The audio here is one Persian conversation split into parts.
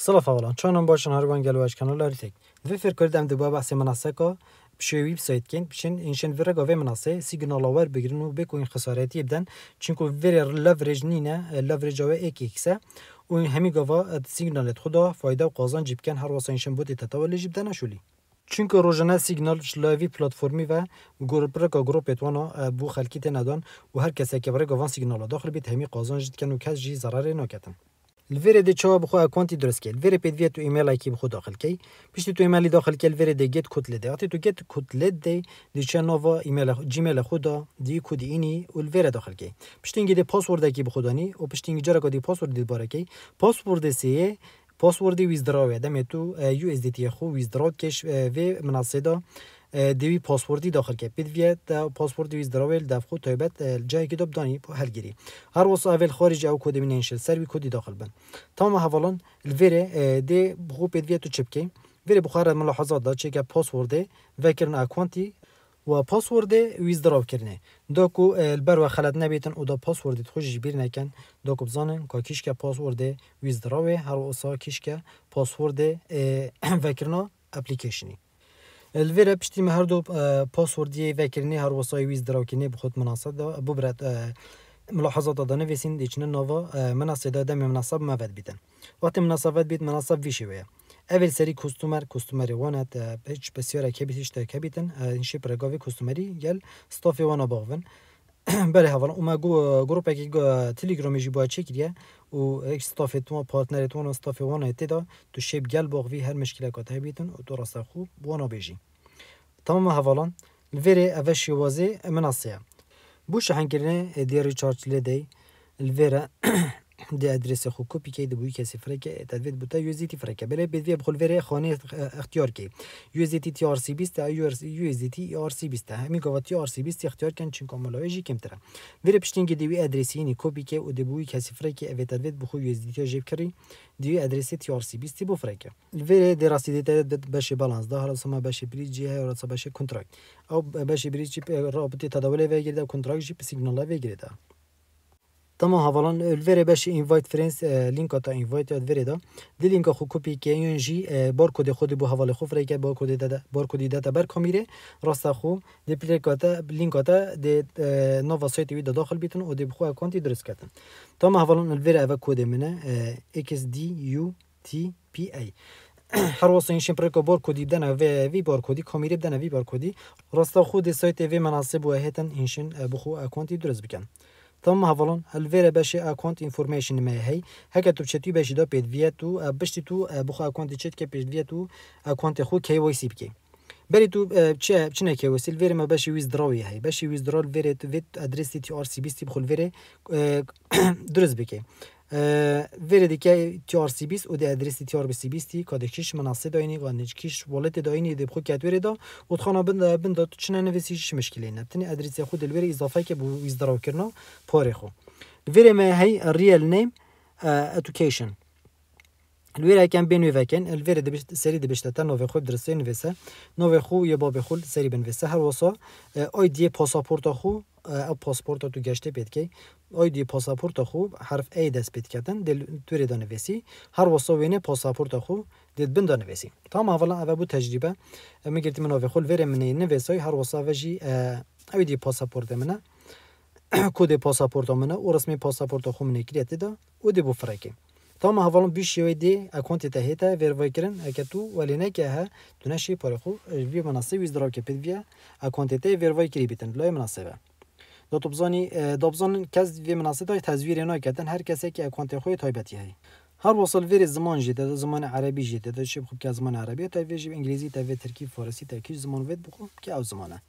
سلام فعالان چون هم باشند هر وان گلوش تک وی فکر کردم دوباره باعث مناسبه که بشه ویب سایت کن بشن اینشن ویرا ویرگا مناسه سیگنال آور بگیرن و بکوین خسارتی بدن چون که لفرج نیه لفرج جوی اکیکسه و این همیگا و اد سیگنال خدا فایده و قازان جیب کن هر واسه این شن بوده تا جیب اشولی چون روزانه سیگنال شلوایی پلتفرمی و گروپ را که گروپ اتوانا بو خلکی ندان و هر کسی که برای گوان سیگنال داخل بیت همی قازان کن و کس جی ضرر لوری د چاوب خو اکونت درس کړي لوری په دې تو ایمیل کې خو داخل کړي پښته تو ایمیل داخل کړي لوری د ګټ کوټل دی اته تو ګټ کوټل دی د چا نوو ایمیل جیمیل خو دا دی کوډ اینی او لوری داخل کړي پښته کې د پاسورډ کې خو دانی او پښته کې جره کو دی پاسورډ دی بار کې پاسورډ سی پاسورډ ویزډرو ده مې تو یو اس دی تي خو ویزډرو کې وی مناسبه دوی پاسپورتی داخل کرد پید ویت دا پاسپورت ویز دراول دف خو تایبت جای که دب دانی هل گیری هر وس اول خارج او کد من انشل سر وی کد داخل بن تمام حوالان الویره دی بخو پید ویت تو چپکی ویره بخار ملاحظات دا چه که پاسورده وکرن اکانتی و پاسورد ویز دراو کرنه دا کو البر و خلط نبیتن او دا پاسورد خوش بیر نکن دا کو بزانن که کیش که پاسورد ویز دراوه هر وسا کیش که پاسورد وکرنا اپلیکیشنی الفيرا بشتيما هردو باسوردية فاكرني هر وصاي ويز دراوكيني بخوت مناصة ببرات ملاحظات دانه ویسین دیچنه نوا مناسب داده می مناسب مفید بیدن وقتی مناسب بیت مناسب ویشی ویا اول سری کستومر کستومری وانت هیچ بسیار که بیتیش تر که بیتن اینشی پرگاوی کستومری گل ستافی وانا باغون بله هاوان اوما گروپکی تلگرامی جی باید چه کریه واستافيتون بارتنرتون استافيوان پارتنر تو تو شیب گل باغوي هر مشکل كات هبيتن و تو راستا خوب بوانا بيجي تمام هفالان الفيري افشي وازي مناصيه بو شحن كرنه دي ريتشارج لدي الفيرا de adrese xwe kopî key dibû kesî fireke tedvêt bûte USDT fireke. Belê bêdvê bi xulverê xanê ixtiyar key. USDT TRC20 ta USDT ERC20 ta. Hemî gava TRC20 ixtiyar ken çin komolaya jî kemtir e. Vê piştîngê dê wî adresê yînî kopî key û dibû kesî fireke evê tedvêt bi xwe USDT jêb kirî diye adresi TRC20 bu freke. Vere de rastide de beşe balans da halas ama beşe birici hay orası beşe kontrakt. Av beşe birici rabıtı tadavule ve girdi kontrakt jip signala ve girdi. تمام اول الوره بش اینوایت فرنس لینک تا اینوایت اد وره دا دی لینک خو کپی که ان جی بار کد خود بو حواله خو فری که بار کد دا بار کد دا بر راستا خو دی پلی کاتا لینک تا دی نووا سایت وی داخل بیتون او دی بخو اکانت درس کتن تما اول الوره و کد منه اکس دی یو تی پی ای هر واسه این شمپره که بار کودی بدن و وی بار کودی کامیری بدن وی بار کودی راستا خود سایت وی مناسب و این اینشن بخو اکانتی درست بکن تم هفلان الویر بشه اکانت انفورمیشن مه هی هک تو چتی بشه دا پید ویه تو بشتی تو بخو اکانت چت که پید ویه تو اکانت خو کی وای سی بکی بری تو چه چنه کی وسیل ویر ما بشه ویز دراوی هی بشه ویز درال ویر تو ویت ادرس تی ار سی بی سی بخو ویر درست بکی ولی دیگه تیار سی بیست او دی ادرسی تیار سی بیستی کاده کش مناسی داینی و نجکیش ولت داینی دی بخو کت وری دا و خانه بند بند تو چنه نویسی چش مشکلی نه تنی ادرسی خود الوری اضافه که بو دراو کرنا پاره خو ولی ما هی ریل نیم اتوکیشن الویره کن، بین وی وکن الویره دبش سری دبشتتا نو خود درسته نویسه نوی خو یا با خود سری بنویسه هر وسا آی دی پاسپورت خو او پاسپورت تو گشته بید که دی پاسپورت خو حرف ای دست بید کردن دل دوری دا نویسی هر وسا وین پاسپورت خو دید بند نویسی ما اولا او بو تجربه میگردیم من نوی خول الویره منی نویسای هر وسا وجی او دی پاسپورت منه کد پاسپورت منه او رسمی پاسپورت خو منه کریتی دا او دی بو فرکی Tam havalan bir şive de akonte te heta ver vekirin aketu veline ke ha tuneşi parxu bir manası viz drav ke pedviya e, akonte e, te ver vekiri bitin loy manasebe. Do topzani e, dobzanın kez ve manası da tezvir eno keten her kese ki akonte xoy taybeti hay. Her vasıl veri zaman jide de zaman Arabi jide de şib xub ke zaman Arabi te ve jib İngilizi te ve Türkî Farsi te ki zaman ve bu ki av zamana.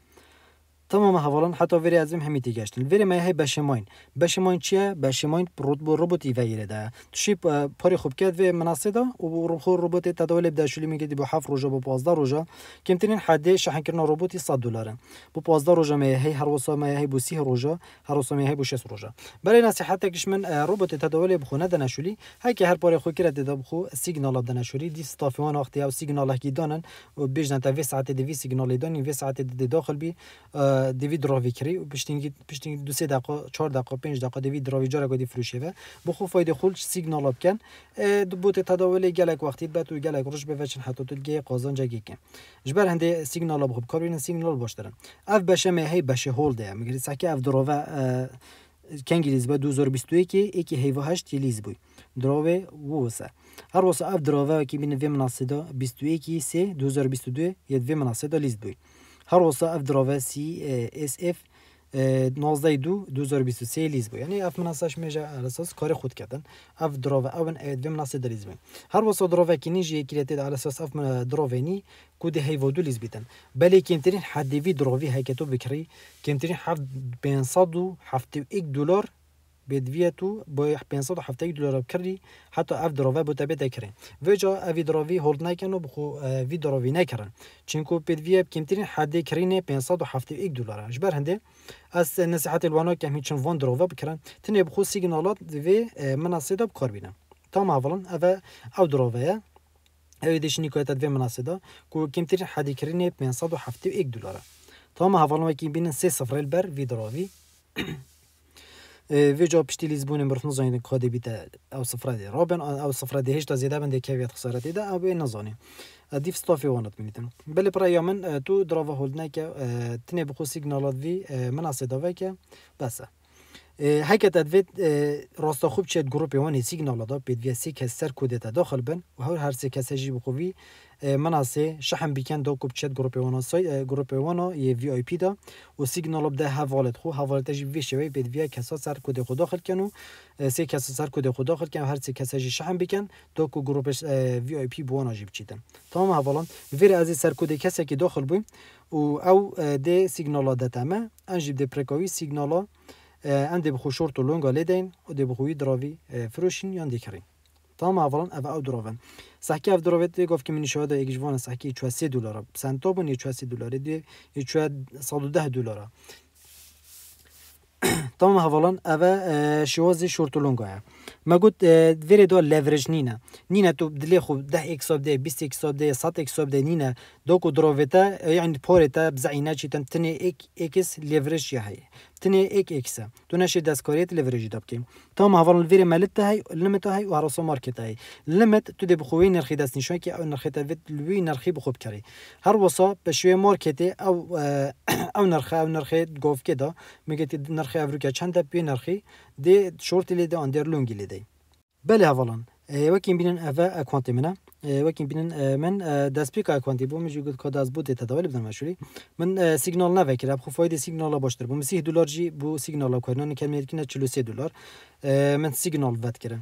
تمام حوالا حتی وری از این همیتی گشتن وری ما هی بشماین بشماین چیه بشماین رود بو ربوتی ویره ده تو توشی پاری خوب کرد و منصه ده و ربخو ربوت تداول بده شلی میگه بو 7 روزه بو 15 روزه کمترین حد شحن کردن روبوتی 100 دلار بو 15 روزه ما هی هر وسا ما هی بو 30 روزه هر وسا ما هی بو 60 روزه برای نصیحت کش من ربوت تداول بخونه ده نشولی هر که هر پاری خو کرد ده بخو سیگنال ده نشولی دی استافوان وقتی او سیگنال کی دانن و بجنه تا 2 ساعت دی سیگنال دانن 2 ساعت دی داخل بی دیوی دراوی کری پشتینگی پشتینگی دو سه دقیقه چهار دقیقه پنج دقیقه دیوی راوی جارا گادی فروشه و بخو فایده خولش سیگنال آب کن دو بوت تداول گلک وقتی به تو گلک روش به وچن حتی تو گی قازان جگی کن جبر هنده سیگنال آب خوب کارین سیگنال باش دارن اف بشه مهی هی بشه هول ده مگر سکه اف دراوه کنگلیز به 2021 یکی هیوا هشت یلیز بوی دراوه ووسه هر واسه اف دراوه که بین وی مناسه سه 21 3 2022 ید وی مناسه لیز بوی هر وصا اف درافاسي اه، اس اف اه، نوزده دو 2023 لیز بو یعنی اف مناساش میجا الاساس کار خود کردن اف دراو اون اد اه، به مناسه لیز بو هر وسو دراو کینی جی کلیت دا الاساس اف دراوینی کود هی ودو لیز بیتن بلی کمترین حد وی دراوی هکتو بکری کمترین 7571 دولار بدویتو با 570 دلار کردی حتی اف دراوه بو تبه دکرین و جا اوی دراوی هولد نکن و بخو وی دراوی نکرن به بدوی کمترین حد کرین 571 دلار اجبر هنده از نصیحت الوانا که هیچ وان دراوه بکرن تنه بخو سیگنالات و مناسیدا بکار بینم تمام اولا او او دراوه اوی دیشنی که تدوی مناسیدا که کمترین حد کرینه 571 دلار تمام اولا که بینن سه صفر البر وی دراوی ویجا پشتی لیزبون برتن زاین کادی بیت او صفر دی رابن او صفر دی هشت زیاده بند کیفیت خسارت دی او به نزانی دیف استافی واند میتن بل برای من تو دراوا هولد که تنه بخو سیگنالات وی مناسه دا که بسه هکت ادوید راستا خوب چه گروپ وانی سیگنالا دا بید وی سی سر کودتا داخل بن و هر هر سی کسی جی بخوی مناسی سی بیکن دو کوب چت گروپ وانو سای گروپ وانو ی وی آی پی دا و سيجنال بدا هافالت خو ولت جي في شوي بد فيا كاسا سر کد خو داخل کنو سه کاسا سر کد خو داخل هر سی کاسا جی شحن دو کو گروپ وی آی پی بوانو جی بشیتن تمام هافالان ویر از سر کد کاسا کی داخل بو و او د سيجنال داتا ما د پرکاوی سیگنال ان د بخو شورت و لونغا د و دي بخوي درافي فروشين يان تا همه هاوالان اوه او دروید. ساکه او دروید و گفت که من شاید یک جوانه ساکه ۱۸ دلاره بسند تا بند ۱۸ دلاره دی. 110 دلار تا همه هاوالان اوه شوازی شرطلون ما قلت فيري دو ليفرج نينا نينا تو بدلي خو ده اكس اوف دي بيست اكس اوف دي سات اكس اوف دي نينا دوكو دروفيتا يعني بوريتا بزعينا شي تنتني اكس ليفرج هي تني اك اكس تناشي داسكوريت ليفرج دبكي تمام هافر الفيري مالتا هاي ليميت هاي وهرسو ماركت هاي ليميت تو دي بخوي نرخي داس نشوي كي او نرخي تافيت لوي نرخي بخوب كاري هر وصا بشوي ماركتي او او نرخي او نرخي جوف كده ميجي نرخي افريكا چند بي نرخي دي شورت لي دي اندر لونجي لێ دەین بەل هەوڵان وەکین بینن ئەە ئەکۆنتی منە وەکین بینن من دەستپیک ئەکۆنتی بۆ مژی گوت کۆ دەست بۆ دێتەوە لە بنەمەشوری من سیگنال نەکرا بخۆی سیگنالە باشتر بوو مسی دلارجی بۆ سیگنالە کوێنان کەمێتکینە چلوسی دلار من سیگنال بەتکردن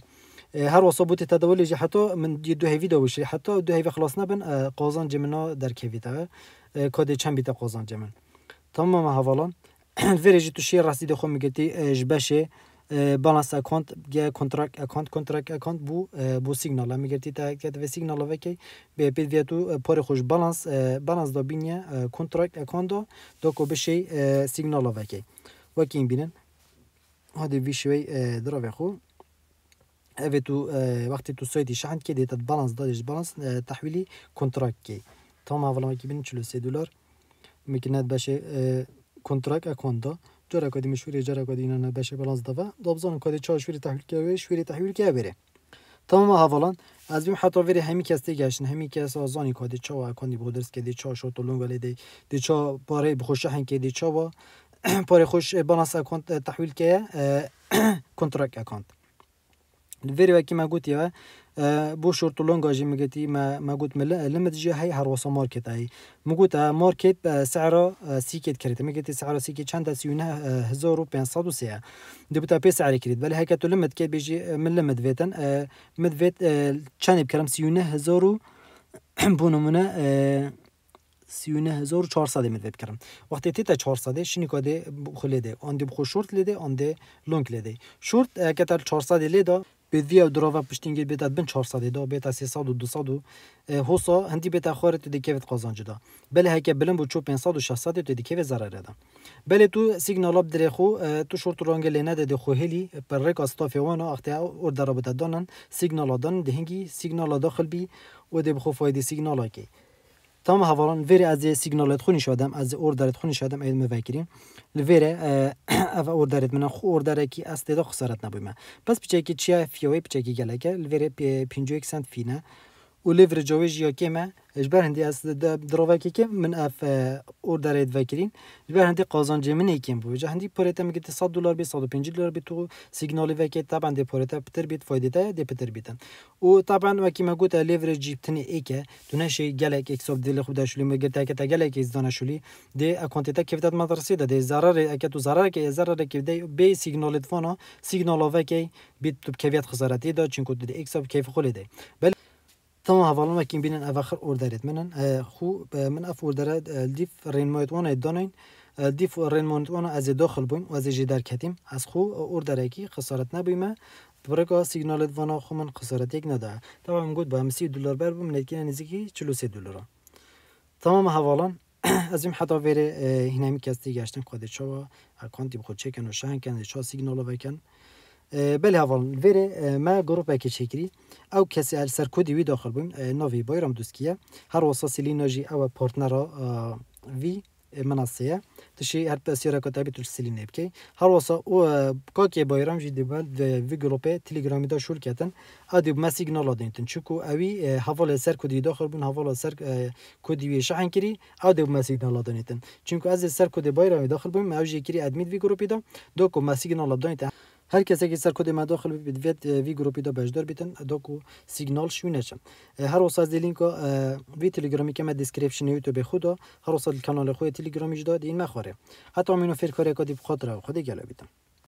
هر وصا بوتي تدولي جي حتى من دو هيفي دو شي حتى دو هيفي خلاص نبن قوزان جمنا در كيفي تا كودي چم بيتا قوزان جمن تمام هوالان فيري جي تو شي راسي دخو ميگتي جبشه E, balance account ge contract account contract account bu e, bu signal am gerti ta ket ve signal ve ke be pit ve tu e, por balance balance do binye e, contract account do do ko be şey e, signal ve ke vakin binen hadi bir şey e, drave khu evet tu vakti tu soyti şahant ke detat balance da diş balance tahvili contract ke tamam havala ki bin çülü sedular mekinat başı e, contract account do جرا کدی مشوری جرا کدی اینا نبشه بلانس دفع دبزان کدی چه شوری تحویل و شوری تحویل که بره تمام حوالان از بیم حتی وری همی کس گشتن همی کس آزانی کدی چه چا و اکان بودرس که دی چا شد ولی دی دی چا پاره بخوش هن که دی چا و پاره خوش بلانس اکانت تحویل که کنترک اکانت وری وکی ما گوتی و بو شورت لونگا جی مگتی ما ما گوت مل لمت جی هی هر وسا مارکت هی مگوت مارکت سعر سیکت کرد مگتی سعر سیکت چند سیونه 1503 دبتا پی سعر کرد ولی هکت لمت کی بیجی من لمت ویتن مد ویت چند بکرم سیونه 1000 بو نمونه سیونه هزار چهار ساده مدت کردم وقتی تیتا چهار ساده شنی کده خلیده آن دی بخو شورت لیده آن دی لونگ لیده شورت کتر چهار ساده لیده پیدوی او دراوا پشتینگی بیتا بن 400 دا بیتا 300 و 200 هوسا هندی بیتا خارت دی کیوت قازانجه دا بل هک بلن بو چو 500 و 600 دی کیوت zarar دا بل تو سیگنال اپ درې خو تو شورت رنګ لنه د خو هلی پر ریک استاف وانه اخته اور درابطه دانن سیگنال دان دهنګي سیگنال داخل بی و د بخو فایده سیگنال کی تمام هواران وری از سیگنالت خونی شدم، از اوردرت خونی شدم، ایدم مفکرین لوره اف اوردرت من خو اوردر کی از تدا خسارت نبویم پس پیچه کی چیا فیوی پیچه کی گله که لوره 51 سنت ولي فرجويج يا كيما جبر هندي اس دروفا كي من اف اوردر اد فاكرين جبر هندي قازان جيمن يكيم بو هندي بوريتا ميكي 100 دولار بي 105 دولار بي تو سيجنالي فاكي طبعا دي بوريتا بتر بيت فايدتا دي بتر بيتن و طبعا وكيما قلت ليفرج جبتني ايكا تنشي جالك اكسوب دي خدا شولي ميكتا كتا جالك ازدانا شولي دي اكونتيتا كيف تات مدرسي دا دي زرار اكتو زرار كي زرار كيف دي بي سيجنال فونا سيجنال فاكي بيت كيفيات خسارتي دا چونكو دي اكسوب كيف خولي دي تمام ما کیم بینن ئەڤخر ئۆدەێت منن خو من اف ئۆدەرە دیف ڕێنمایتوانە دانین دیف بیم و از جی در کتیم از خو خسارت خسارەت نبیمە برگا سیگنالت وانا خو من خسارەتێک نده تمام گوت با مسی دلار بر بم نێتکە نزیکی چلوسی دلاره. تمام هەواڵان ئەزیم حتا وێرە هینامی کەستی گەشتن خودێ چوا اکانتی بخۆ چکن و سیگنال چا سیگنالەکەن بله هاوان وره ما گروپ که چکری او کسی ال سر کودی وی داخل بیم. نوی بایرام دوستکیه هر وصاصی نجی، او پارتنر وی مناسیه. تشي هر بسيرة كتابي تل سليم نبكي هر واسه او كاكي بایرام جی دبال وی جروبی تلیگرامی دا شول کاتن ادی ما سیجنال دینتن چوکو اوی سر کودی داخل بیم. حواله سر کودی وی شحن او ادی ما سیجنال چونکو از سر کودی بایرام داخل بیم، ما جی کری وی فی جروبی دا دوکو ما سیجنال هر کسی که سر ما داخل بید وی گروپی دا بجدار بیتن دا کو سیگنال شونه چم هر وسا از لینکا وی تلگرامی که ما یوتو یوتیوب خود هر وسا کانال خود تلگرامی جدا دین مخوره حتی امینو فرکاری کادی را خودی گلا بیتن